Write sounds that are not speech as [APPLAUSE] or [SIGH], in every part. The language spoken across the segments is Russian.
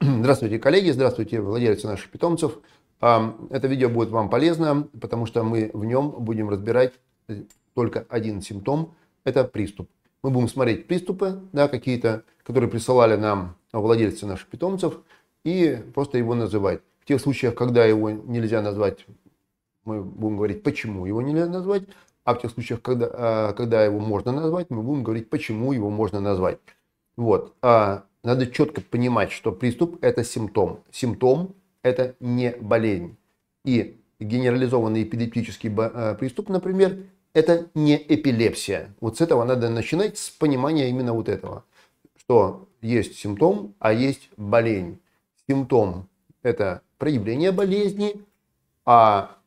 [CLEARS THROAT] Здравствуйте, коллеги, здравствуйте, владельцы наших питомцев. Это видео будет вам полезно, потому что мы в нем будем разбирать только один симптом – это приступ. Мы будем смотреть приступы, да, какие-то, которые присылали нам владельцы наших питомцев, и просто его называть. В тех случаях, когда его нельзя назвать, мы будем говорить, почему его нельзя назвать, а в тех случаях, когда, а, когда его можно назвать, мы будем говорить, почему его можно назвать. Вот. А надо четко понимать, что приступ – это симптом. Симптом – это не болезнь. И генерализованный эпилептический э, приступ, например, это не эпилепсия. Вот с этого надо начинать, с понимания именно вот этого, что есть симптом, а есть болезнь. Симптом – это проявление болезни, а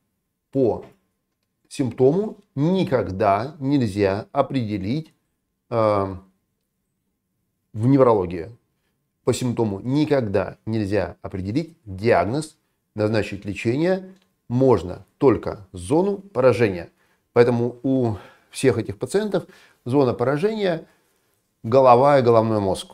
по симптому никогда нельзя определить э, в неврологии по симптому никогда нельзя определить диагноз, назначить лечение можно только зону поражения. Поэтому у всех этих пациентов зона поражения – голова и головной мозг.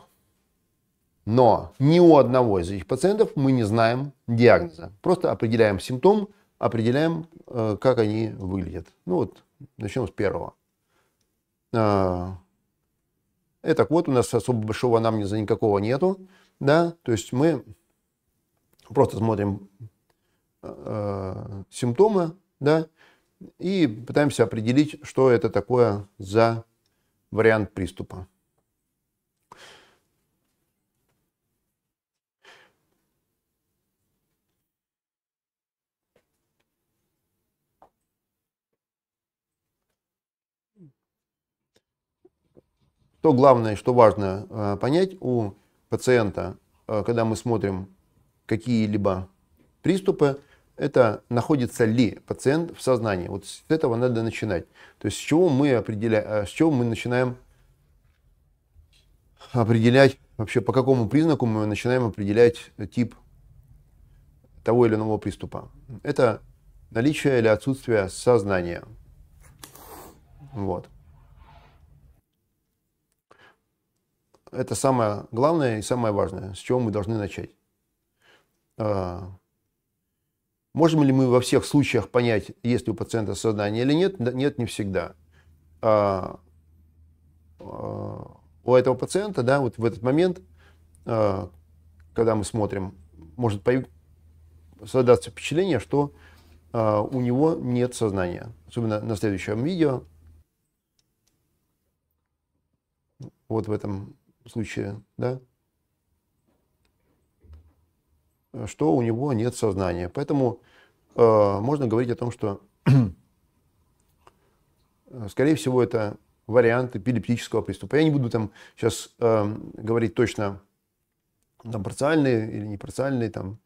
Но ни у одного из этих пациентов мы не знаем диагноза. Просто определяем симптом, определяем, э, как они выглядят. Ну вот, начнем с первого э, и э, вот, у нас особо большого анамнеза никакого нету, да, то есть мы просто смотрим э, симптомы, да, и пытаемся определить, что это такое за вариант приступа. То главное, что важно э, понять у пациента, э, когда мы смотрим какие-либо приступы, это находится ли пациент в сознании. Вот с этого надо начинать. То есть с чего мы определяем, э, с чего мы начинаем определять вообще по какому признаку мы начинаем определять тип того или иного приступа. Это наличие или отсутствие сознания. Вот. это самое главное и самое важное, с чего мы должны начать. А, можем ли мы во всех случаях понять, есть ли у пациента сознание или нет? Нет, не всегда. А, а, у этого пациента, да, вот в этот момент, когда мы смотрим, может создаться впечатление, что у него нет сознания. Особенно на следующем видео. Вот в этом случае, да, что у него нет сознания. Поэтому э, можно говорить о том, что, э, скорее всего, это вариант эпилептического приступа. Я не буду там сейчас э, говорить точно, там, парциальный или не парциальный, там,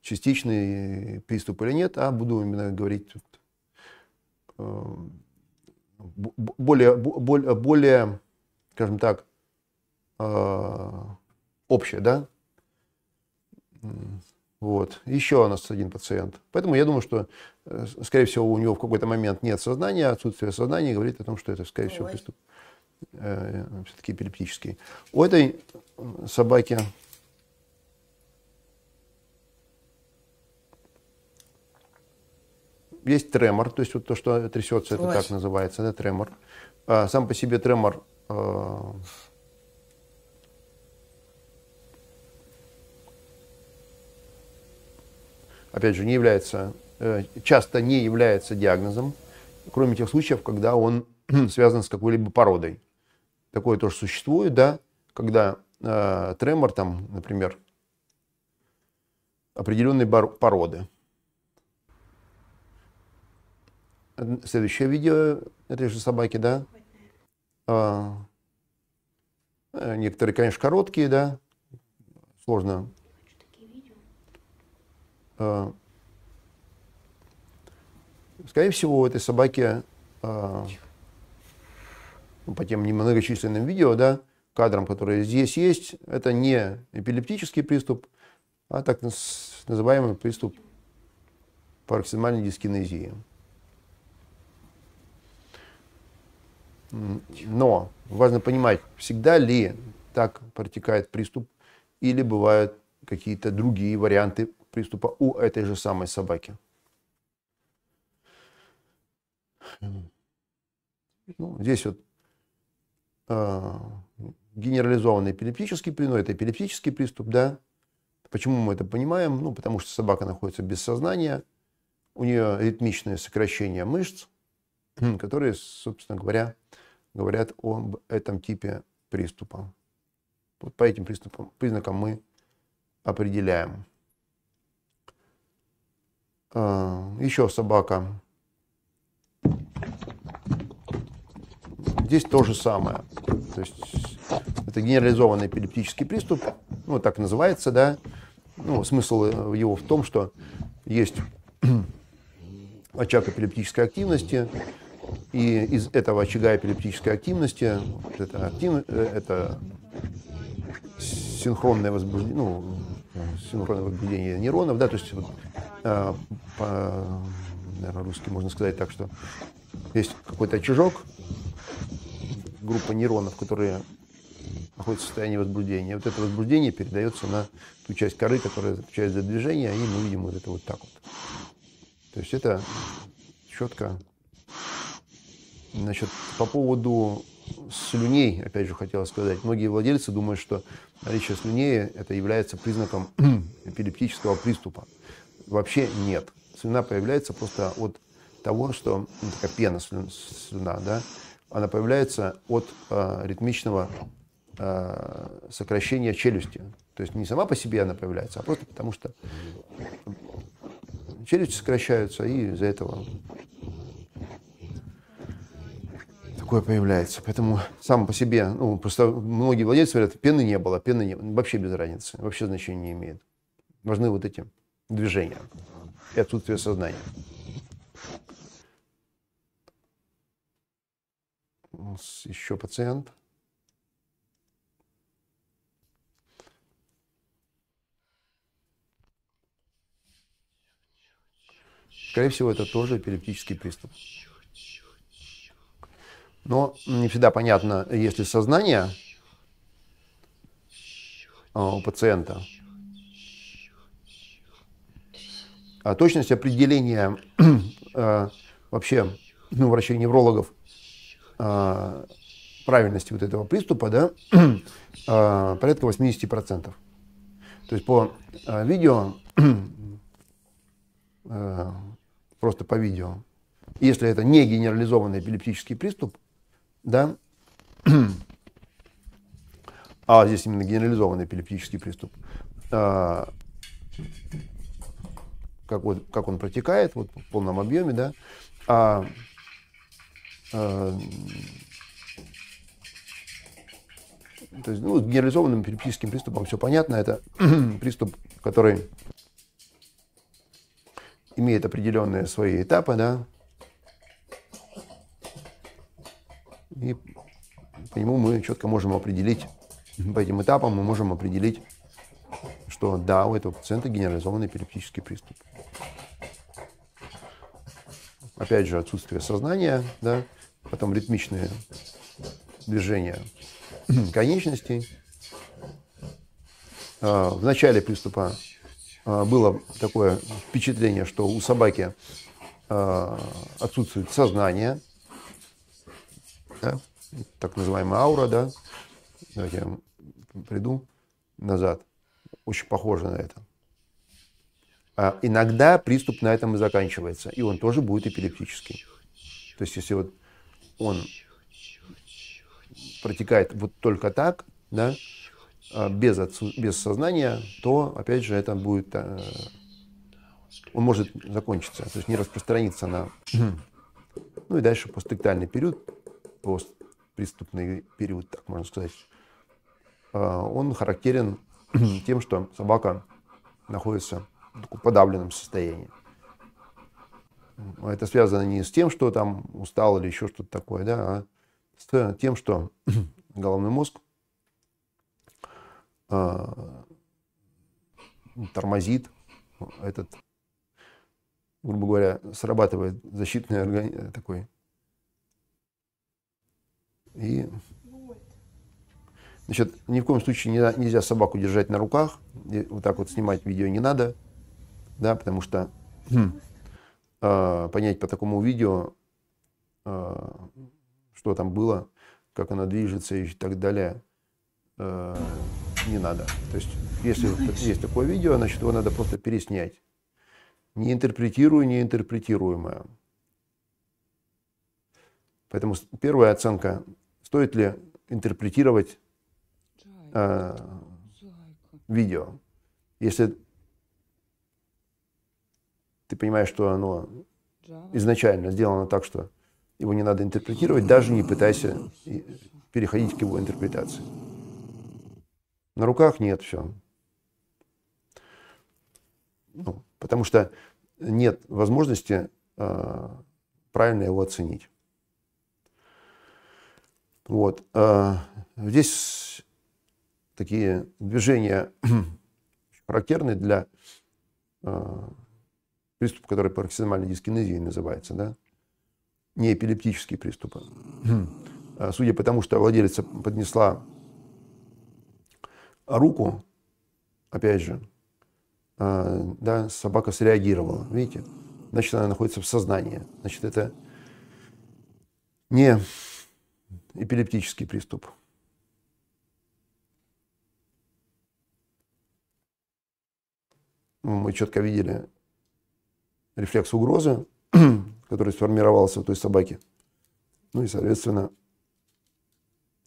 частичный приступ или нет, а буду именно говорить э, более, более, более, скажем так, Э, общее, да? Вот. Еще у нас один пациент. Поэтому я думаю, что, э, скорее всего, у него в какой-то момент нет сознания, отсутствие сознания говорит о том, что это, скорее Ой. всего, приступ э, все-таки эпилептический. У этой собаки есть тремор, то есть вот то, что трясется, Ой. это так называется, это тремор. А сам по себе тремор э, опять же, не является, э, часто не является диагнозом, кроме тех случаев, когда он [CLEARS THROAT] связан с какой-либо породой. Такое тоже существует, да, когда э, тремор, там, например, определенной породы. Следующее видео этой же собаки, да. А, э, некоторые, конечно, короткие, да. Сложно Э, скорее всего, у этой собаки э, ну, по тем немногочисленным видео, да, кадрам, которые здесь есть, это не эпилептический приступ, а так называемый приступ пароксизмальной дискинезии. Но важно понимать, всегда ли так протекает приступ или бывают какие-то другие варианты приступа у этой же самой собаки. Ну, здесь вот э, генерализованный эпилептический приступ, ну, это эпилептический приступ, да. Почему мы это понимаем? Ну, потому что собака находится без сознания, у нее ритмичное сокращение мышц, [CLEARS THROAT] которые, собственно говоря, говорят об этом типе приступа. Вот по этим приступам, признакам мы определяем. А, еще собака. Здесь то же самое. То есть это генерализованный эпилептический приступ, ну, так называется, да. Ну, смысл его в том, что есть [CLEARS THROAT] очаг эпилептической активности, и из этого очага эпилептической активности вот это, актив, э, это синхронное возбуждение, ну, синхронное возбуждение нейронов, да, то есть Э, по, наверное, русски можно сказать так, что есть какой-то очажок, группа нейронов, которые находятся в состоянии возбуждения. Вот это возбуждение передается на ту часть коры, которая отвечает за движение, и мы видим вот это вот так вот. То есть это четко. Значит, по поводу слюней, опять же, хотела сказать. Многие владельцы думают, что наличие слюней это является признаком [CLEARS THROAT] эпилептического приступа вообще нет. Слюна появляется просто от того, что ну, такая пена слюна, да, она появляется от э, ритмичного э, сокращения челюсти. То есть не сама по себе она появляется, а просто потому что челюсти сокращаются, и из-за этого такое появляется. Поэтому сам по себе, ну, просто многие владельцы говорят, пены не было, пены не было. Вообще без разницы, вообще значения не имеет. Важны вот эти движения и отсутствие сознания. У нас еще пациент. Скорее всего, это тоже эпилептический приступ. Но не всегда понятно, есть ли сознание а, у пациента. а точность определения [CLEARS THROAT] э, вообще ну, врачей неврологов э, правильности вот этого приступа да, [CLEARS THROAT] э, порядка 80%. То есть по видео, [CLEARS THROAT] просто по видео, если это не генерализованный эпилептический приступ, да, а здесь именно генерализованный эпилептический приступ, как, вот, как он протекает вот, в полном объеме, да, а, а то есть, ну, с генерализованным эпилептическим приступом все понятно, это [CLEARS THROAT] приступ, который имеет определенные свои этапы, да, и по нему мы четко можем определить, по этим этапам мы можем определить что да, у этого пациента генерализованный эпилептический приступ. Опять же, отсутствие сознания, да, потом ритмичные движения [CLEARS THROAT] конечностей. А, в начале приступа а, было такое впечатление, что у собаки а, отсутствует сознание, да, так называемая аура, да. Давайте я приду назад очень похоже на это. А иногда приступ на этом и заканчивается, и он тоже будет эпилептический. То есть если вот он протекает вот только так, да, а без, отсу- без сознания, то, опять же, это будет... Э- он может закончиться, то есть не распространиться на... [CLEARS THROAT] Ну и дальше посттектальный период, постприступный период, так можно сказать, э- он характерен [CLEARS THROAT] тем, что собака находится в таком подавленном состоянии. Это связано не с тем, что там устал или еще что-то такое, да, а с э, тем, что [CLEARS THROAT] головной мозг а, тормозит этот, грубо говоря, срабатывает защитный организм такой. И Значит, ни в коем случае не, нельзя собаку держать на руках, и вот так вот снимать видео не надо, да, потому что э, понять по такому видео, э, что там было, как она движется и так далее, э, не надо. То есть, если есть такое видео, значит, его надо просто переснять. Не интерпретируя неинтерпретируемое. Поэтому первая оценка, стоит ли интерпретировать э, видео. Если ты понимаешь, что оно изначально сделано так, что его не надо интерпретировать, даже не пытайся переходить к его интерпретации. На руках нет все. Ну, потому что нет возможности э, правильно его оценить. Вот. Э, здесь такие движения [CLEARS THROAT] характерны для э, приступа, который пароксизмальной дискинезией называется, да? не эпилептические приступы. А, судя по тому, что владелица поднесла руку, опять же, а, да, собака среагировала, видите? Значит, она находится в сознании. Значит, это не эпилептический приступ. Ну, мы четко видели рефлекс угрозы, [CLEARS THROAT] который сформировался у той собаки. Ну и, соответственно, [CLEARS THROAT]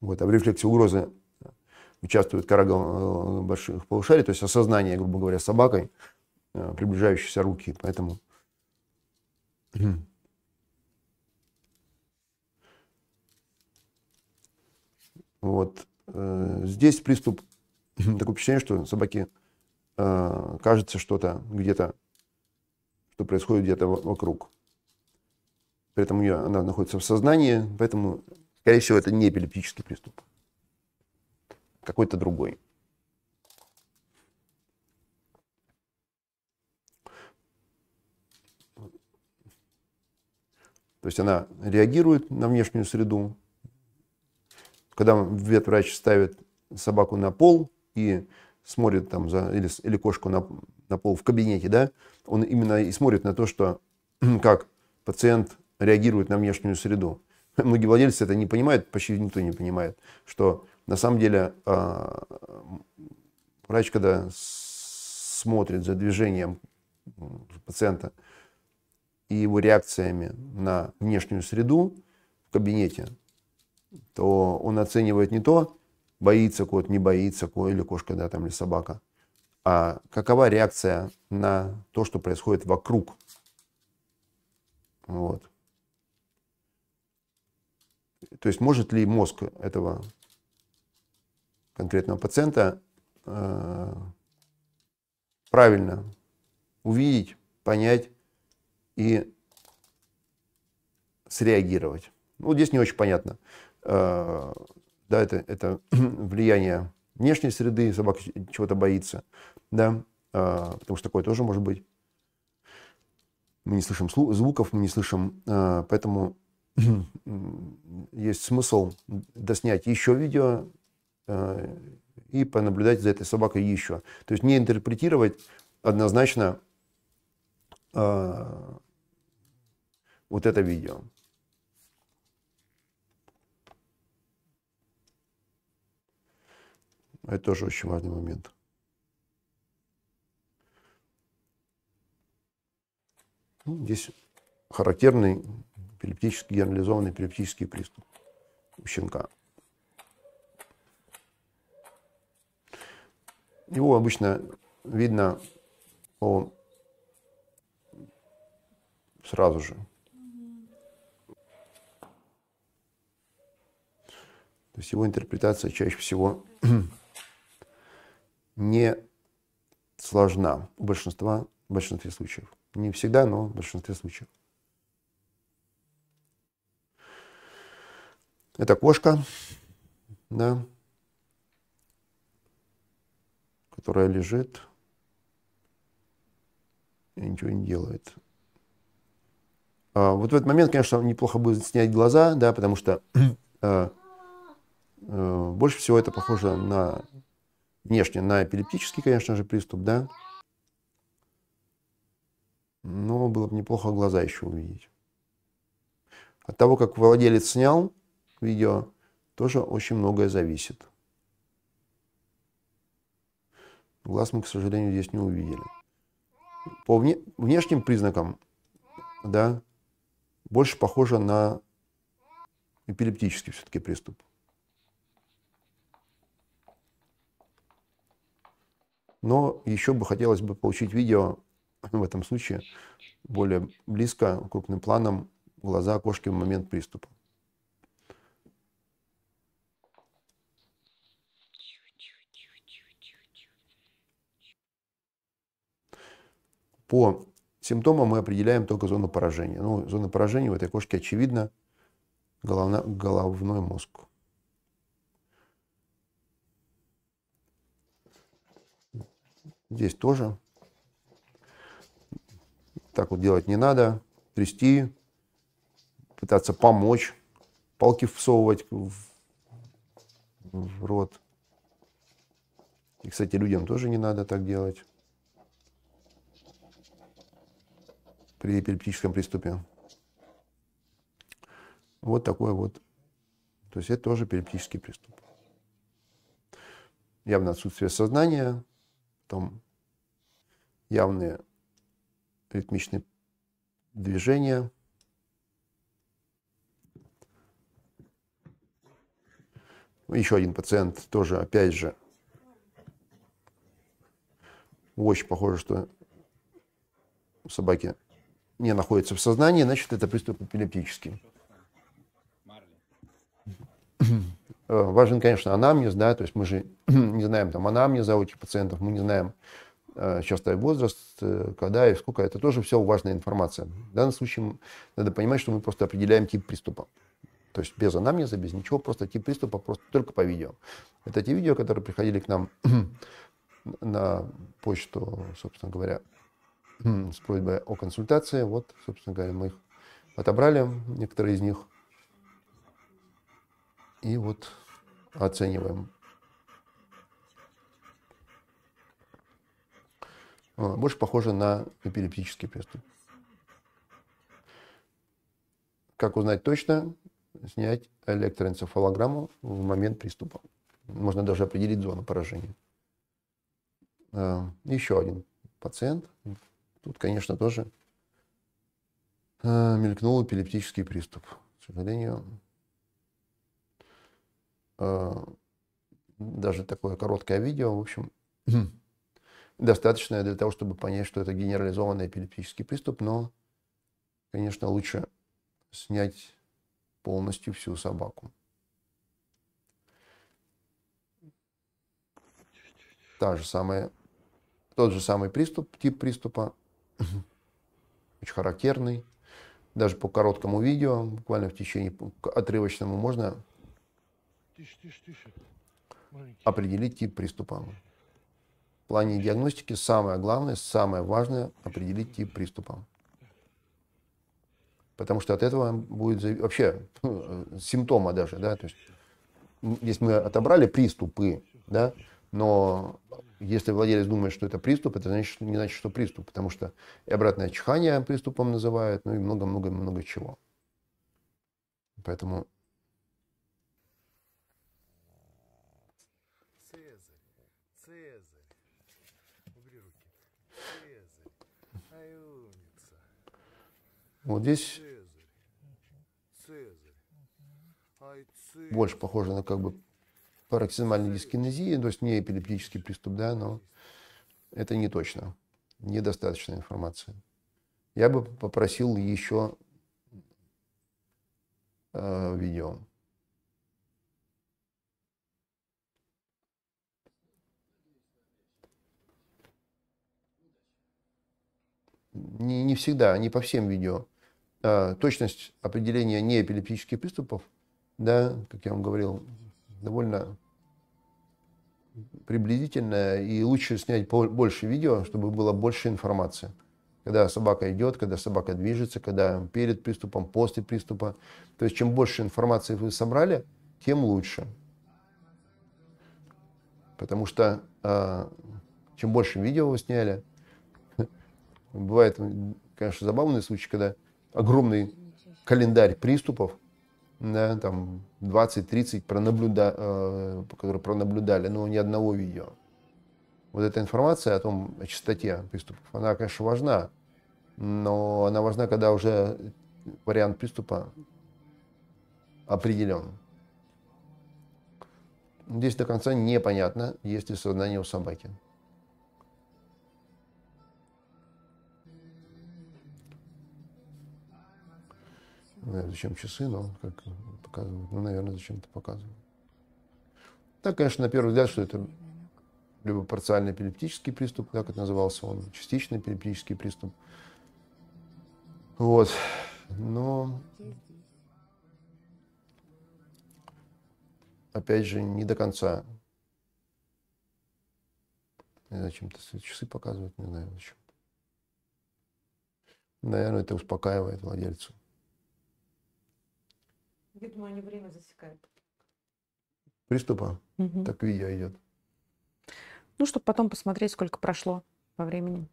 вот, а в рефлексе угрозы участвует кора э, больших полушарий, то есть осознание, грубо говоря, собакой э, приближающейся руки. Поэтому Вот. Э, здесь приступ, [LAUGHS] такое впечатление, что собаки э, кажется что-то где-то, что происходит где-то вокруг. При этом ее, она находится в сознании, поэтому, скорее всего, это не эпилептический приступ. Какой-то другой. То есть она реагирует на внешнюю среду, когда ветврач ставит собаку на пол и смотрит там за, или, или кошку на, на пол в кабинете, да, он именно и смотрит на то, что [CLEARS THROAT] как пациент реагирует на внешнюю среду. [LAUGHS] Многие владельцы это не понимают, почти никто не понимает, что на самом деле а, врач, когда смотрит за движением пациента и его реакциями на внешнюю среду в кабинете, то он оценивает не то, боится кот, не боится кот или кошка, да, там, или собака, а какова реакция на то, что происходит вокруг. Вот. То есть может ли мозг этого конкретного пациента э, правильно увидеть, понять и среагировать. Ну, здесь не очень понятно. Э, да, это, это [CLEARS THROAT] влияние внешней среды, собака чего-то боится, да, э, потому что такое тоже может быть. Мы не слышим звуков, мы не слышим, э, поэтому [CLEARS THROAT] есть смысл доснять еще видео и понаблюдать за этой собакой еще. То есть не интерпретировать однозначно вот это видео. А это тоже очень важный момент. Ну, здесь характерный эпилептический, генерализованный эпилептический приступ у щенка. Его обычно видно по сразу же. То есть его интерпретация чаще всего [CLEARS THROAT] не сложна у большинства, в большинстве случаев. Не всегда, но в большинстве случаев. Это кошка, да, которая лежит и ничего не делает. А вот в этот момент, конечно, неплохо будет снять глаза, да, потому что [CLEARS THROAT] э, э, больше всего это похоже на внешне на эпилептический, конечно же, приступ, да. Но было бы неплохо глаза еще увидеть. От того, как владелец снял видео, тоже очень многое зависит. Глаз мы, к сожалению, здесь не увидели. По вне, внешним признакам, да, больше похоже на эпилептический все-таки приступ. но еще бы хотелось бы получить видео в этом случае более близко, крупным планом, глаза кошки в момент приступа. По симптомам мы определяем только зону поражения. Ну, зона поражения в этой кошке очевидно головна, головной мозг. Здесь тоже. Так вот делать не надо. Трясти, пытаться помочь, палки всовывать в, в рот. И, кстати, людям тоже не надо так делать при эпилептическом приступе. Вот такой вот. То есть это тоже эпилептический приступ. Явно отсутствие сознания, там явные ритмичные движения. Еще один пациент тоже, опять же, очень похоже, что собаки не находятся в сознании, значит, это приступ эпилептический. Э, важен, конечно, анамнез, да, то есть мы же [CLEARS THROAT] не знаем там анамнеза у очень пациентов, мы не знаем э, частый возраст, э, когда и сколько, это тоже все важная информация. В данном случае надо понимать, что мы просто определяем тип приступа. То есть без анамнеза, без ничего, просто тип приступа, просто только по видео. Это те видео, которые приходили к нам [CLEARS THROAT] на почту, собственно говоря, [CLEARS THROAT] с просьбой о консультации. Вот, собственно говоря, мы их отобрали, некоторые из них – и вот оцениваем. А, больше похоже на эпилептический приступ. Как узнать точно? Снять электроэнцефалограмму в момент приступа. Можно даже определить зону поражения. А, еще один пациент. Тут, конечно, тоже а, мелькнул эпилептический приступ. К сожалению, Э, даже такое короткое видео, в общем, [CLEARS THROAT] достаточное для того, чтобы понять, что это генерализованный эпилептический приступ, но, конечно, лучше снять полностью всю собаку. Та же самая, тот же самый приступ, тип приступа, [CLEARS THROAT] очень характерный. Даже по короткому видео, буквально в течение отрывочному, можно тише, тише, тише. Маленький. определить тип приступа. В плане диагностики самое главное, самое важное – определить тип приступа. Потому что от этого будет вообще ну, э, симптома даже, да, то есть если мы отобрали приступы, да, но если владелец думает, что это приступ, это значит, что не значит, что приступ, потому что и обратное чихание приступом называют, ну и много-много-много чего. Поэтому Вот здесь больше похоже на как бы пароксизмальную дискинезию, то есть не эпилептический приступ, да, но это не точно, недостаточная информация. Я бы попросил еще э, видео. Не, не всегда, не по всем видео а, точность определения неэпилептических приступов, да, как я вам говорил, довольно приблизительная, и лучше снять больше видео, чтобы было больше информации. Когда собака идет, когда собака движется, когда перед приступом, после приступа. То есть чем больше информации вы собрали, тем лучше. Потому что а, чем больше видео вы сняли, [LAUGHS] бывает, конечно, забавный случай, когда огромный календарь приступов, да, там 20-30, пронаблюда, э, которые пронаблюдали, но ни одного видео. Вот эта информация о том, о частоте приступов, она, конечно, важна, но она важна, когда уже вариант приступа определен. Здесь до конца непонятно, есть ли сознание у собаки. Не знаю, зачем часы, но он как показывает. Ну, наверное, зачем-то показывает. Так, конечно, на первый взгляд, что это либо парциальный эпилептический приступ, как это назывался он, частичный эпилептический приступ. Вот. Но опять же, не до конца. Не знаю, чем-то часы показывать? не знаю зачем. Наверное, это успокаивает владельцу. Я думаю, они время засекают. Приступа. Угу. Так видео идет. Ну, чтобы потом посмотреть, сколько прошло по времени.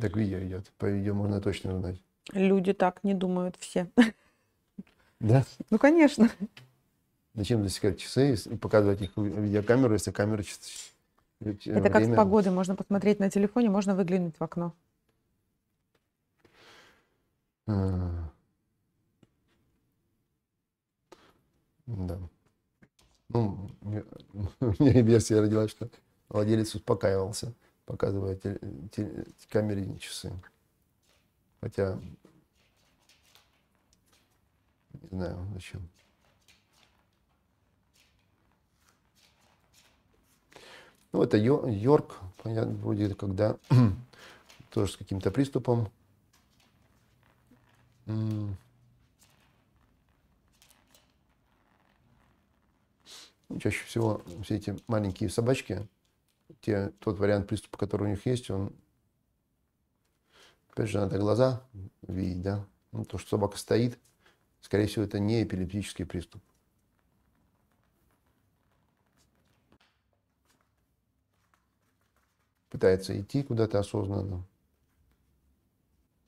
Так видео идет. По видео можно точно узнать. Люди так не думают все. Да? Ну, конечно. Зачем засекать часы и показывать их видеокамеру, если камера э, это время... как с погоды. Можно посмотреть на телефоне, можно выглянуть в окно. А -а -а. Да. Ну, [LAUGHS] у меня версия родилась, что владелец успокаивался, показывая теле, теле, камере часы. Хотя, не знаю, зачем. Ну, это Йорк, понятно, вроде когда [CLEARS THROAT] тоже с каким-то приступом. чаще всего все эти маленькие собачки, те, тот вариант приступа, который у них есть, он, опять же, надо глаза видеть, да. Ну, то, что собака стоит, скорее всего, это не эпилептический приступ. Пытается идти куда-то осознанно.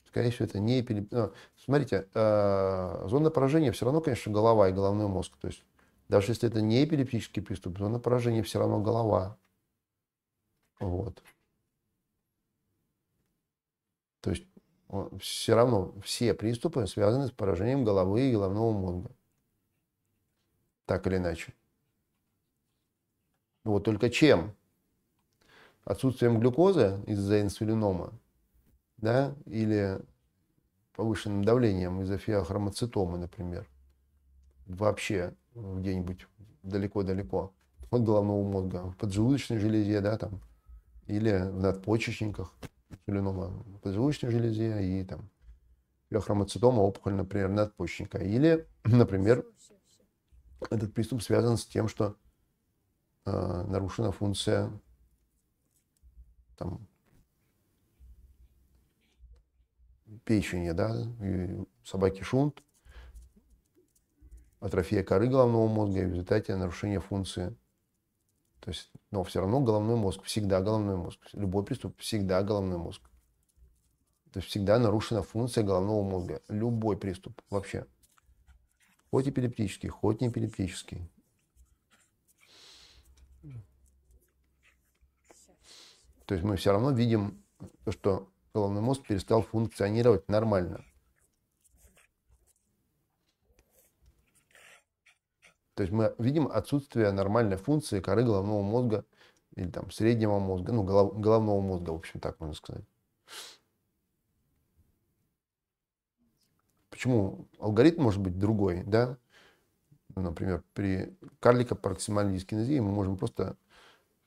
Скорее всего, это не эпилептический. А, смотрите, а, зона поражения все равно, конечно, голова и головной мозг. То есть даже если это не эпилептический приступ, то на поражение все равно голова. Вот. То есть все равно все приступы связаны с поражением головы и головного мозга. Так или иначе. Вот только чем? Отсутствием глюкозы из-за инсулинома, да, или повышенным давлением из-за фиохромоцитомы, например. Вообще где-нибудь далеко-далеко от головного мозга, в поджелудочной железе, да, там, или в надпочечниках соленома, поджелудочной железе и там хромоцитома, опухоль, например, надпочечника. Или, например, этот приступ связан с тем, что э, нарушена функция там, печени, да, и собаки шунт, атрофия коры головного мозга и в результате нарушения функции. То есть, но все равно головной мозг, всегда головной мозг. Любой приступ всегда головной мозг. То есть всегда нарушена функция головного мозга. Любой приступ вообще. Хоть эпилептический, хоть не эпилептический. То есть мы все равно видим, что головной мозг перестал функционировать нормально. То есть мы видим отсутствие нормальной функции коры головного мозга или там среднего мозга, ну, голов, головного мозга, в общем, так можно сказать. Почему алгоритм может быть другой, да? Ну, например, при карлико-проксимальной дискинезии мы можем просто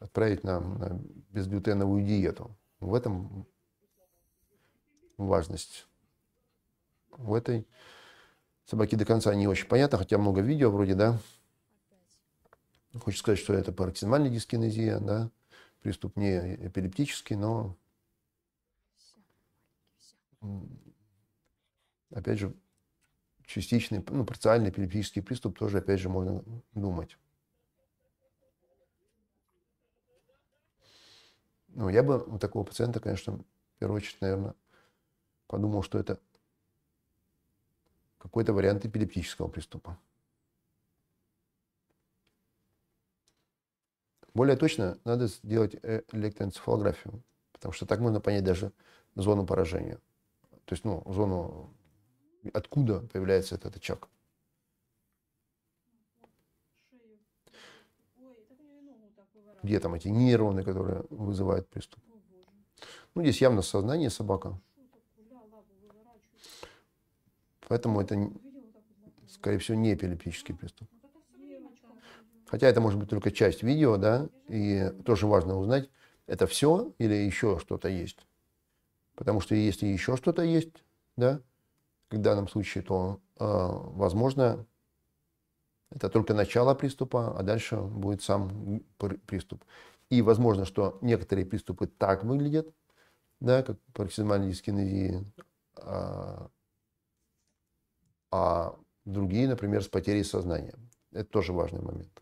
отправить на, на безглютеновую диету. В этом важность. В этой собаки до конца не очень понятно, хотя много видео вроде, да, Хочется сказать, что это пароксимальная дискинезия, да, приступ не эпилептический, но опять же, частичный, ну, парциальный эпилептический приступ тоже, опять же, можно думать. Ну, я бы у такого пациента, конечно, в первую очередь, наверное, подумал, что это какой-то вариант эпилептического приступа. Более точно надо сделать э, электроэнцефалографию, потому что так можно понять даже зону поражения. То есть, ну, зону, откуда появляется этот очаг. Где там эти нейроны, которые вызывают приступ? Ну, здесь явно сознание собака. Поэтому это, скорее всего, не эпилептический приступ. Хотя это может быть только часть видео, да, и тоже важно узнать, это все или еще что-то есть. Потому что если еще что-то есть, да, в данном случае, то, э, возможно, это только начало приступа, а дальше будет сам приступ. И возможно, что некоторые приступы так выглядят, да, как пароксизмальная дискинезия, а, а другие, например, с потерей сознания. Это тоже важный момент.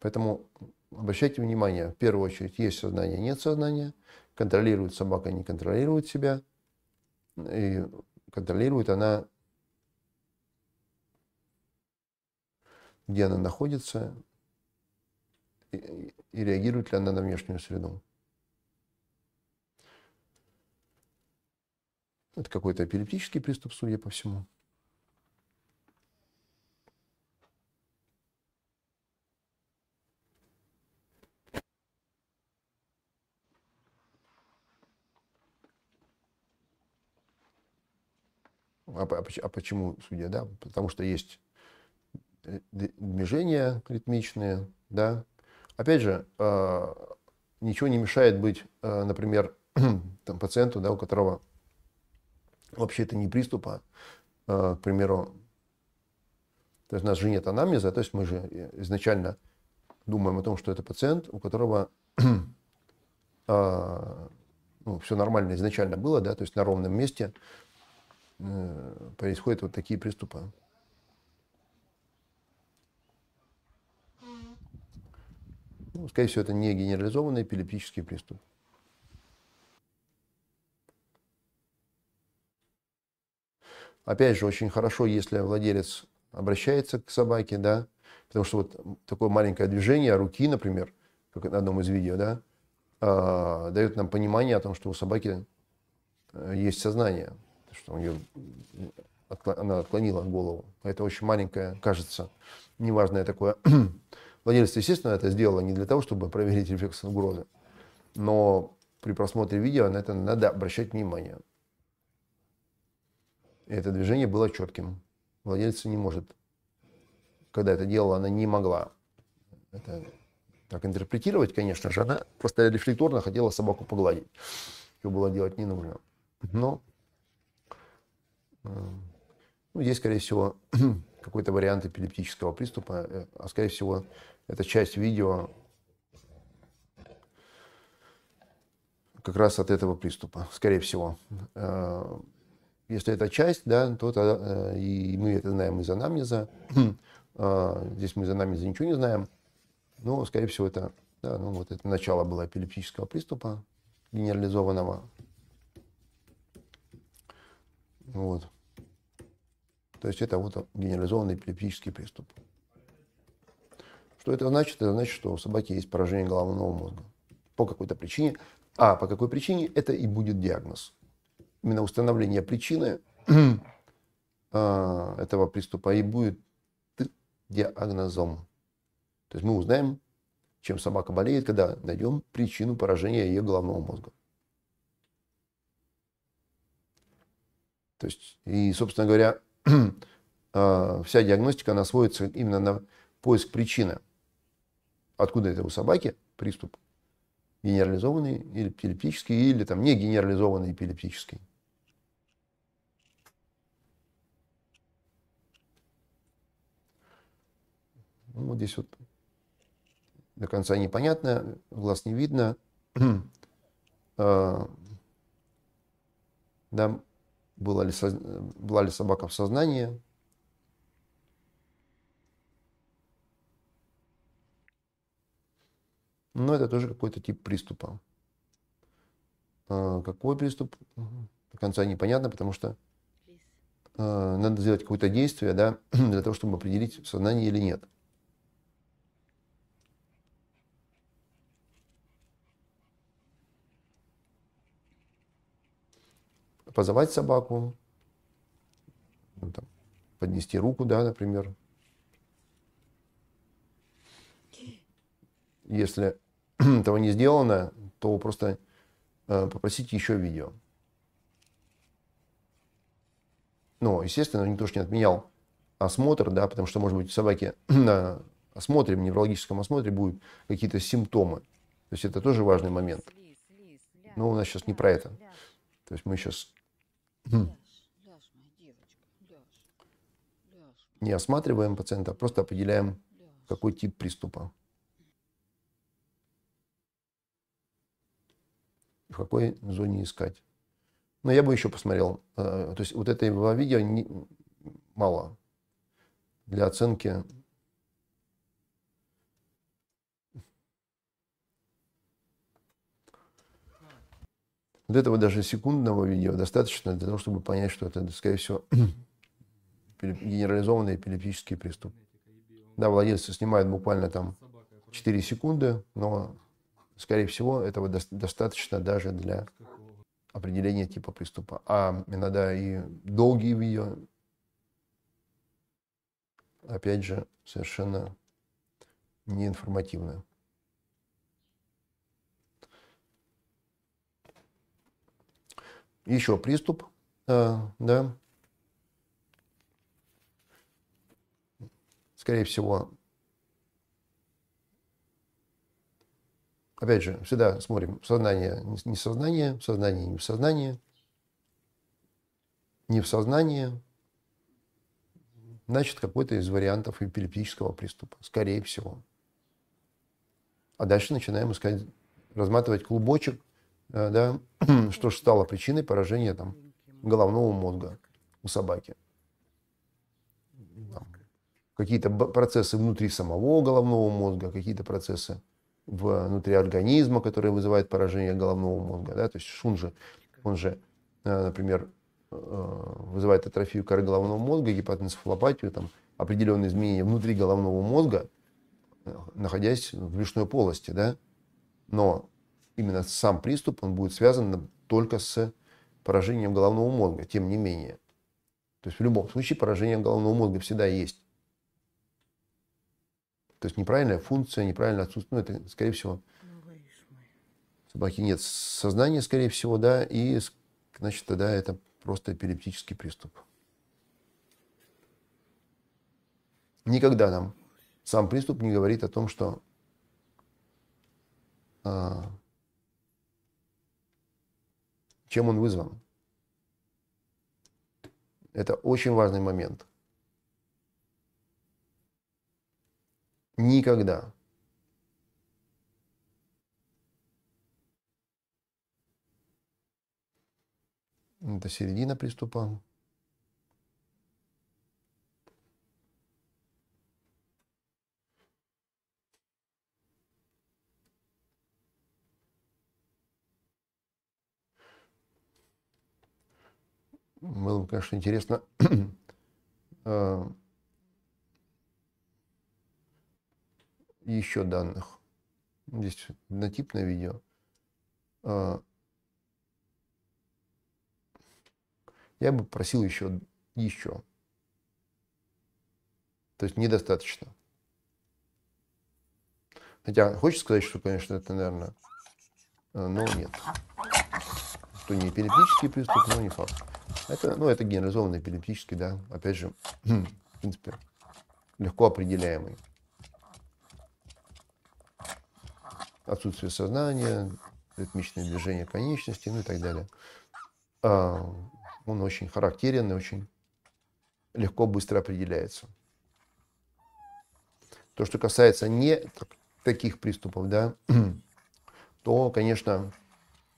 Поэтому обращайте внимание, в первую очередь, есть сознание, нет сознания, контролирует собака, не контролирует себя, и контролирует она, где она находится, и, реагирует ли она на внешнюю среду. Это какой-то эпилептический приступ, судя по всему. А, а, а почему судья, да? Потому что есть э, движения ритмичные, да. Опять же, э, ничего не мешает быть, э, например, [CLEARS THROAT] там, пациенту, да, у которого вообще это не приступа, э, а, к примеру, то есть у нас же нет анамнеза, то есть мы же э, изначально думаем о том, что это пациент, у которого э, [CLEARS THROAT] ну, все нормально изначально было, да, то есть на ровном месте, Э, происходят вот такие приступы. Ну, скорее всего, это не генерализованный эпилептический приступ. Опять же, очень хорошо, если владелец обращается к собаке, да, потому что вот такое маленькое движение руки, например, как на одном из видео, да, а, дает нам понимание о том, что у собаки э, есть сознание, что у нее она отклонила голову. Это очень маленькое, кажется, неважное такое. [CLEARS THROAT] Владелец, естественно, это сделала не для того, чтобы проверить рефлекс угрозы, но при просмотре видео на это надо обращать внимание. И это движение было четким. Владелица не может. Когда это делала, она не могла. Это так интерпретировать, конечно же. Она просто рефлекторно хотела собаку погладить. Ее было делать не нужно. Но Эм, ну, здесь, скорее всего, [CLEARS THROAT] какой-то вариант эпилептического приступа, э, а, скорее всего, это часть видео как раз от этого приступа, скорее всего. Э, если это часть, да, то тогда, э, и мы это знаем из анамнеза, [CLEARS THROAT] а, здесь мы из анамнеза ничего не знаем, но, скорее всего, это, да, ну, вот это начало было эпилептического приступа генерализованного, вот. То есть это вот генерализованный эпилептический приступ. Что это значит? Это значит, что у собаки есть поражение головного мозга. По какой-то причине. А по какой причине это и будет диагноз. Именно установление причины [CLEARS THROAT] а, этого приступа и будет диагнозом. То есть мы узнаем, чем собака болеет, когда найдем причину поражения ее головного мозга. То есть, и, собственно говоря, [CLEARS THROAT] а, вся диагностика, она сводится именно на поиск причины. Откуда это у собаки приступ? Генерализованный или эпилептический, или там не генерализованный эпилептический. Ну, вот здесь вот до конца непонятно, глаз не видно. [CLEARS THROAT] А, да, была ли, соз... была ли собака в сознании. Но это тоже какой-то тип приступа. А, какой приступ? До конца непонятно, потому что а, надо сделать какое-то действие, да, [CLEARS THROAT] для того, чтобы определить, в сознании или нет. позвать собаку, ну, там, поднести руку, да, например. Если [CLEARS THROAT] этого не сделано, то просто э, попросите еще видео. Но, естественно, никто же не отменял осмотр, да, потому что, может быть, у собаки [CLEARS THROAT] на осмотре, в неврологическом осмотре будут какие-то симптомы. То есть это тоже важный момент. Но у нас сейчас не про это. То есть мы сейчас не осматриваем пациента, просто определяем, какой тип приступа. В какой зоне искать. Но я бы еще посмотрел. Э, то есть вот этого видео не, мало для оценки Вот этого даже секундного видео достаточно для того, чтобы понять, что это, скорее всего, [CLEARS THROAT] генерализованный эпилептический приступ. Да, владелец снимает буквально там 4 секунды, но, скорее всего, этого до- достаточно даже для определения типа приступа. А иногда и долгие видео, опять же, совершенно неинформативные. еще приступ, э, да, скорее всего, опять же, всегда смотрим сознание, не сознание, сознание, не в сознание, не в сознание, значит, какой-то из вариантов эпилептического приступа, скорее всего. А дальше начинаем искать, разматывать клубочек Э, да, [CLEARS THROAT] что же стало причиной поражения там, головного мозга у собаки. Какие-то процессы внутри самого головного мозга, какие-то процессы э, внутри организма, которые вызывают поражение головного мозга. Да? То есть шун же, он же, э, например, вызывает атрофию коры головного мозга, гепатоэнцефалопатию, там, определенные изменения внутри головного мозга, находясь в брюшной полости. Да? Но именно сам приступ, он будет связан только с поражением головного мозга, тем не менее. То есть в любом случае поражение головного мозга всегда есть. То есть неправильная функция, неправильное отсутствие, ну это, скорее всего, ну, собаки нет сознания, скорее всего, да, и, значит, тогда это просто эпилептический приступ. Никогда нам сам приступ не говорит о том, что а, чем он вызван. Это очень важный момент. Никогда. Это середина приступа. было бы, конечно, интересно [CLEARS THROAT] э, еще данных. Здесь однотипное видео. Э, я бы просил еще, еще. То есть недостаточно. Хотя хочется сказать, что, конечно, это, наверное, э, но ну, нет. Что не эпилептический приступ, но не факт. Это, ну, это генерализованный эпилептический, да, опять же, [CLEARS THROAT] в принципе, легко определяемый. Отсутствие сознания, ритмичное движение конечности, ну и так далее. А, он очень характерен и очень легко, быстро определяется. То, что касается не таких приступов, да, [CLEARS THROAT] то, конечно,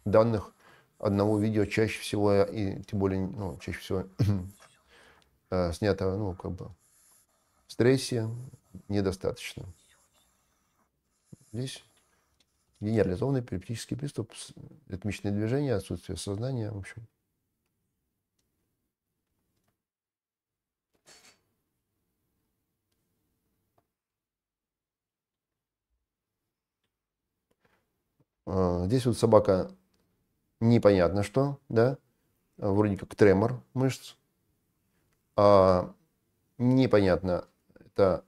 данных одного видео чаще всего, и тем более, ну, чаще всего [CLEARS THROAT] э, снято, ну, как бы, в стрессе недостаточно. Здесь генерализованный эпилептический приступ, ритмичные движения, отсутствие сознания, в общем. Э, здесь вот собака непонятно что, да, а, вроде как тремор мышц, а непонятно, это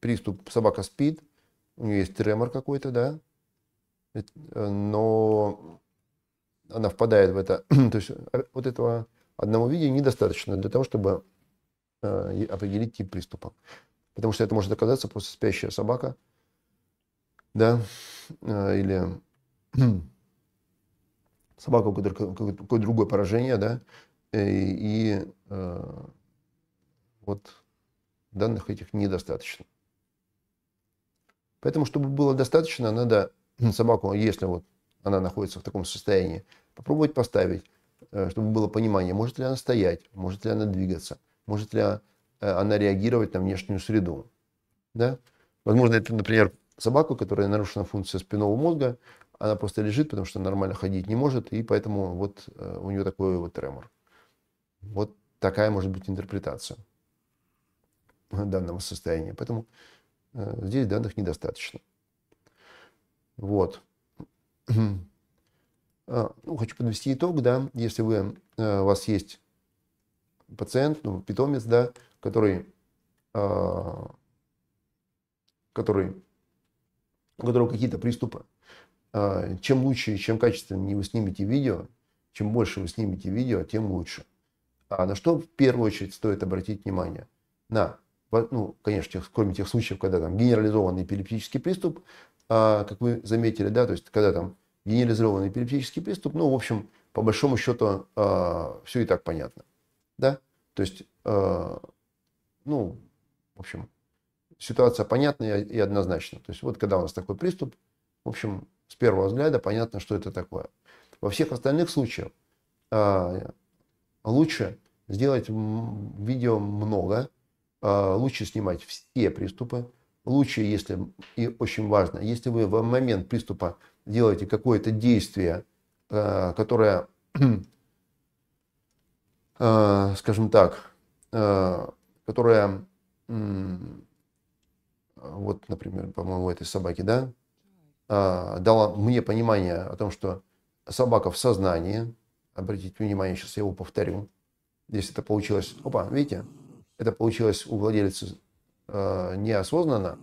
приступ собака спит, у нее есть тремор какой-то, да, э, но она впадает в это, [CLEARS THROAT] то есть э, вот этого одного видео недостаточно для того, чтобы э, определить тип приступа. Потому что это может оказаться просто спящая собака, да, или собаку какое-то, какое другое поражение, да, и, э, и э, вот данных этих недостаточно. Поэтому, чтобы было достаточно, надо собаку, если вот она находится в таком состоянии, попробовать поставить, э, чтобы было понимание, может ли она стоять, может ли она двигаться, может ли э, она реагировать на внешнюю среду. Да? Возможно, это, например, собаку, которая нарушена функция спинного мозга, она просто лежит, потому что нормально ходить не может, и поэтому вот э, у нее такой вот тремор. Вот такая может быть интерпретация данного состояния. Поэтому э, здесь данных недостаточно. Вот. [CLEARS THROAT] А, ну, хочу подвести итог, да, если вы, э, у вас есть пациент, ну, питомец, да, который, а, который, у которого какие-то приступы а, чем лучше и чем качественнее вы снимете видео, чем больше вы снимете видео, тем лучше. А на что в первую очередь стоит обратить внимание? На, ну, конечно, тех, кроме тех случаев, когда там генерализованный эпилептический приступ, а, как вы заметили, да, то есть когда там генерализованный эпилептический приступ, ну, в общем, по большому счету а, все и так понятно, да, то есть, а, ну, в общем, ситуация понятна и однозначна. То есть вот когда у нас такой приступ, в общем, с первого взгляда понятно, что это такое. Во всех остальных случаях э, лучше сделать видео много, э, лучше снимать все приступы, лучше, если, и очень важно, если вы в момент приступа делаете какое-то действие, э, которое, э, [CLEARS THROAT] скажем так, э, которое, э, вот, например, по-моему, этой собаки, да, а, дала мне понимание о том, что собака в сознании, обратите внимание, сейчас я его повторю, здесь это получилось, опа, видите, это получилось у владельца а, неосознанно,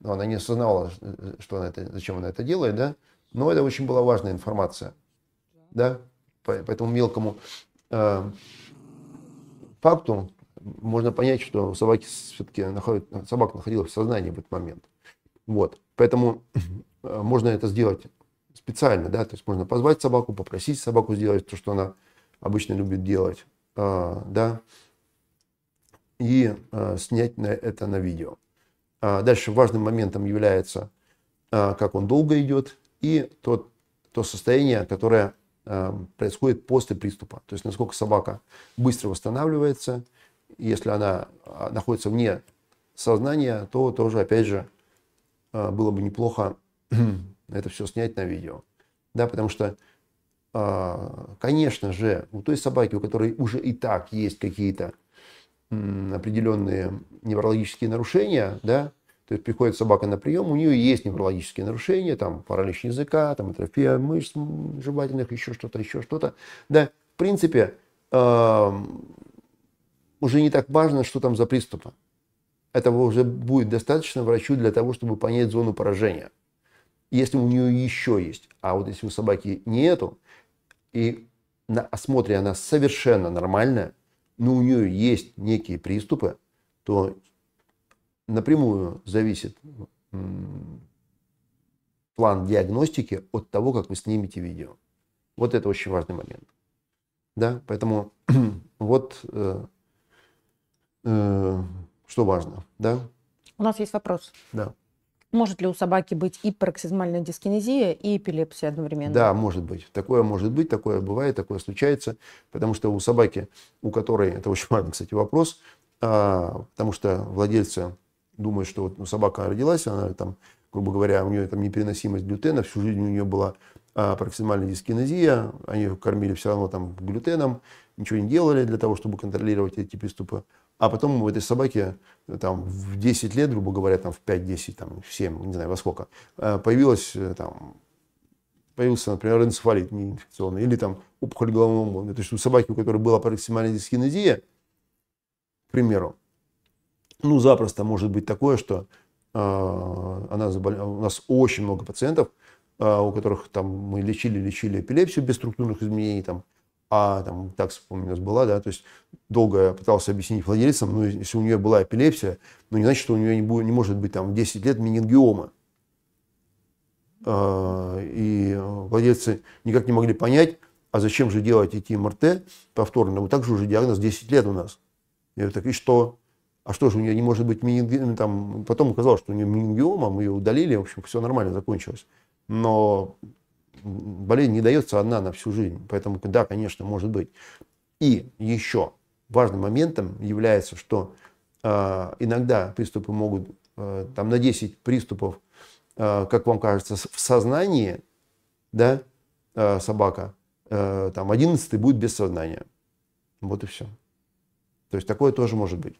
но она не осознавала, что она это, зачем она это делает, да, но это очень была важная информация, да, поэтому мелкому э, факту можно понять, что собаки все-таки находят, собака находилась в сознании в этот момент. Вот. Поэтому [CLEARS THROAT] э, можно это сделать специально, да, то есть можно позвать собаку, попросить собаку сделать то, что она обычно любит делать, а, да, и э, снять на это на видео. А дальше важным моментом является, а, как он долго идет и тот, то состояние, которое э, происходит после приступа. То есть насколько собака быстро восстанавливается, если она находится вне сознания, то тоже, опять же, а, было бы неплохо [CLEARS THROAT] это все снять на видео. Да, потому что, а, конечно же, у той собаки, у которой уже и так есть какие-то определенные неврологические нарушения, да, то есть приходит собака на прием, у нее есть неврологические нарушения, там паралич языка, там атрофия мышц жевательных, еще что-то, еще что-то. Да, в принципе, уже не так важно, что там за приступы. Этого уже будет достаточно врачу для того, чтобы понять зону поражения. Если у нее еще есть, а вот если у собаки нету, и на осмотре она совершенно нормальная, но у нее есть некие приступы, то напрямую зависит план диагностики от того, как вы снимете видео. Вот это очень важный момент. Да, поэтому [CLEARS THROAT] вот э, э, что важно, да? У нас есть вопрос. Да. Может ли у собаки быть и пароксизмальная дискинезия, и эпилепсия одновременно? Да, может быть. Такое может быть, такое бывает, такое случается. Потому что у собаки, у которой, это очень [LAUGHS] важный, кстати, вопрос, а, потому что владельцы думают, что вот ну, собака родилась, она там, грубо говоря, у нее там непереносимость глютена, всю жизнь у нее была а, пароксимальная дискинезия, они ее кормили все равно там глютеном, ничего не делали для того, чтобы контролировать эти приступы а потом у этой собаки э, там, в 10 лет, грубо говоря, там, в 5-10, там, в 7, не знаю во сколько, э, появилась, э, там, появился, например, энцефалит неинфекционный или там опухоль головного мозга. То есть у собаки, у которой была пароксимальная дискинезия, к примеру, ну, запросто может быть такое, что э, она забол... у нас очень много пациентов, э, у которых там мы лечили, лечили эпилепсию без структурных изменений, там, а там так, помню, у нас была, да, то есть долго я пытался объяснить владельцам, ну, если у нее была эпилепсия, ну, не значит, что у нее не, будет, не может быть там 10 лет менингиома. А, и владельцы никак не могли понять, а зачем же делать эти МРТ повторно, вот так же уже диагноз 10 лет у нас. Я говорю, так и что? А что же у нее не может быть менингиома? Ну, там, потом оказалось, что у нее менингиома, мы ее удалили, в общем, все нормально закончилось. Но болезнь не дается одна на всю жизнь. Поэтому, да, конечно, может быть. И еще важным моментом является, что э, иногда приступы могут э, там, на 10 приступов, э, как вам кажется, в сознании да, э, собака, э, там 11 будет без сознания. Вот и все. То есть такое тоже может быть.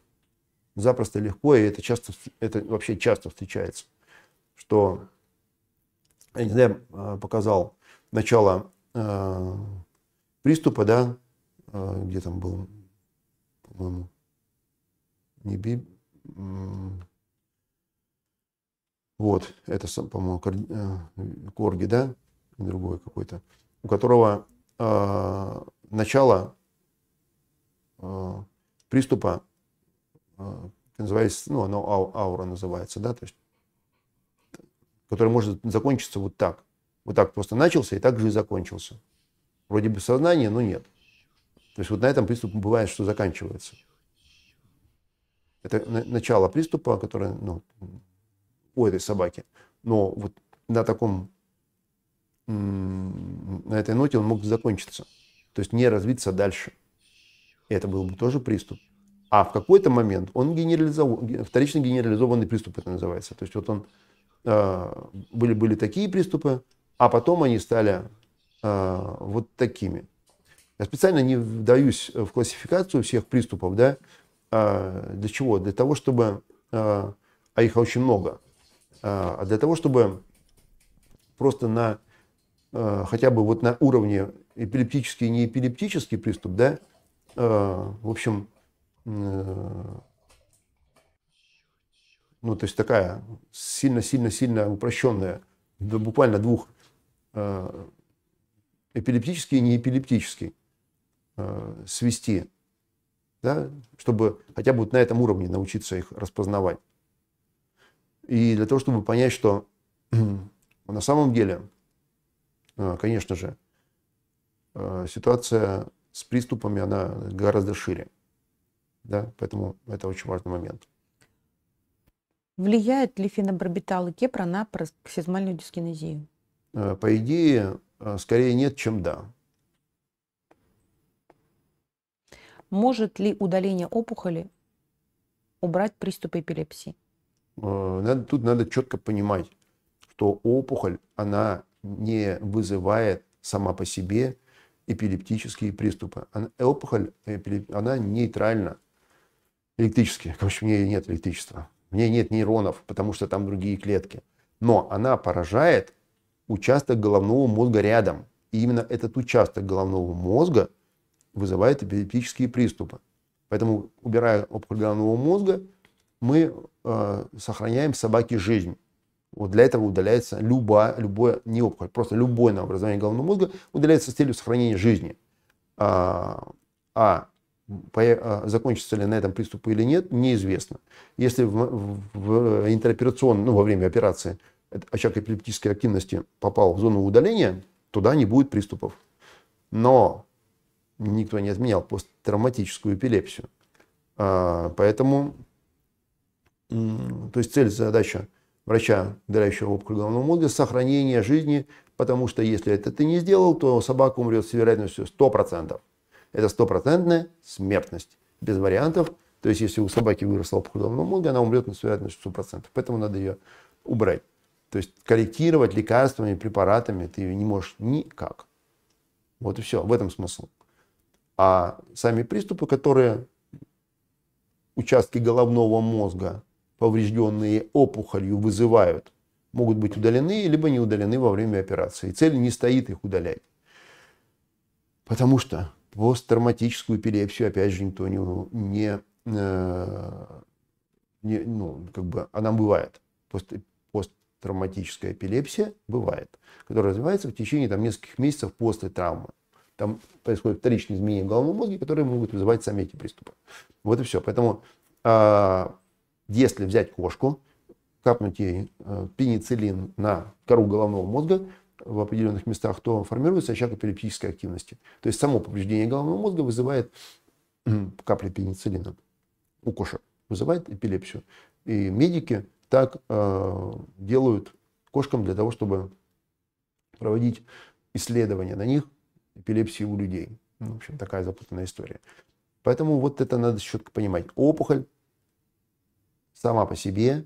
Запросто легко, и это часто, это вообще часто встречается, что я не знаю, э, показал начало э, приступа, да, э, где там был, по-моему, не би... Вот, это, по-моему, э, Корги, да, другой какой-то, у которого э, начало э, приступа, э, называется, ну, оно ау, аура называется, да, то есть который может закончиться вот так. Вот так просто начался и так же и закончился. Вроде бы сознание, но нет. То есть вот на этом приступ бывает, что заканчивается. Это начало приступа, которое ну, у этой собаки. Но вот на таком, на этой ноте он мог закончиться. То есть не развиться дальше. и Это был бы тоже приступ. А в какой-то момент он генерализован, вторично генерализованный приступ это называется. То есть вот он Э, были, были такие приступы, а потом они стали э, вот такими. Я специально не вдаюсь в классификацию всех приступов, да, э, для чего? Для того, чтобы, а их очень много, а для того, чтобы просто на хотя бы вот на уровне эпилептический и неэпилептический приступ, да, в общем, ну, то есть такая сильно-сильно-сильно упрощенная, до буквально двух, э, эпилептический и неэпилептический э, свести, да, чтобы хотя бы вот на этом уровне научиться их распознавать. И для того, чтобы понять, что [CLEARS THROAT] на самом деле, э, конечно же, ситуация с приступами, она гораздо шире. Да? Поэтому это очень важный момент. Влияет ли фенобарбитал и кепра на пароксизмальную дискинезию? Э, по идее, э, скорее нет, чем да. Может ли удаление опухоли убрать приступы эпилепсии? Э, надо, тут надо четко понимать, что опухоль, она не вызывает сама по себе эпилептические приступы. Она, опухоль, она нейтральна электрически, короче, [LAUGHS] в ней нет электричества. В ней нет нейронов, потому что там другие клетки. Но она поражает участок головного мозга рядом. И именно этот участок головного мозга вызывает эпилептические приступы. Поэтому, убирая опухоль головного мозга, мы э, сохраняем собаке жизнь. Вот для этого удаляется любая, любое, не опухоль, просто любое новообразование головного мозга удаляется с целью сохранения жизни. А, а а, закончится ли на этом приступ или нет, неизвестно. Если в, в интероперационном, ну, во время операции очаг эпилептической активности попал в зону удаления, туда не будет приступов. Но никто не отменял посттравматическую эпилепсию. А, поэтому, то есть цель, задача врача, дырающего опухоль головного мозга, сохранение жизни, потому что если это ты не сделал, то собака умрет с вероятностью 100% это стопроцентная смертность. Без вариантов. То есть, если у собаки выросла опухоль головного мозга, она умрет на вероятностью 100%. Поэтому надо ее убрать. То есть, корректировать лекарствами, препаратами ты ее не можешь никак. Вот и все. В этом смысл. А сами приступы, которые участки головного мозга, поврежденные опухолью, вызывают, могут быть удалены, либо не удалены во время операции. Цель не стоит их удалять. Потому что посттравматическую эпилепсию, опять же, никто не, не, э, не ну, как бы, она бывает. Пост, посттравматическая эпилепсия бывает, которая развивается в течение там, нескольких месяцев после травмы. Там происходит вторичные изменения головного мозга которые могут вызывать сами эти приступы. Вот и все. Поэтому, а, если взять кошку, капнуть ей э, пенициллин на кору головного мозга, в определенных местах, то формируется очаг эпилептической активности. То есть само повреждение головного мозга вызывает капли пенициллина у кошек, вызывает эпилепсию. И медики так э, делают кошкам для того, чтобы проводить исследования на них эпилепсии у людей. Ну, в общем, такая запутанная история. Поэтому вот это надо четко понимать. Опухоль сама по себе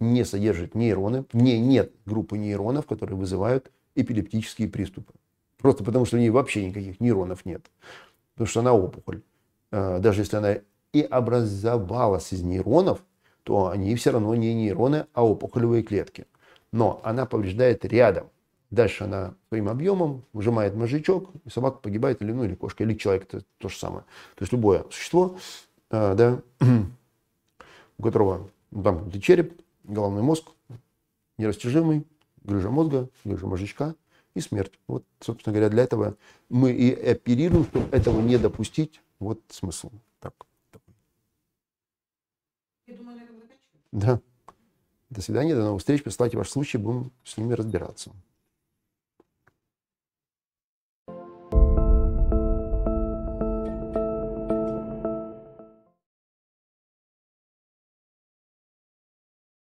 не содержит нейроны, в нет группы нейронов, которые вызывают эпилептические приступы. Просто потому, что в ней вообще никаких нейронов нет. Потому что она опухоль. Э, даже если она и образовалась из нейронов, то они все равно не нейроны, а опухолевые клетки. Но она повреждает рядом. Дальше она своим объемом выжимает мозжечок, и собака погибает, или, ну, или кошка, или человек, это то же самое. То есть любое существо, э, да, [CLEARS THROAT] у которого ну, там череп, головной мозг, нерастяжимый, грыжа мозга, грыжа мозжечка и смерть. Вот, собственно говоря, для этого мы и оперируем, чтобы этого не допустить. Вот смысл. Так. Я думаю, на Да. До свидания, до новых встреч. Присылайте ваш случай, будем с ними разбираться.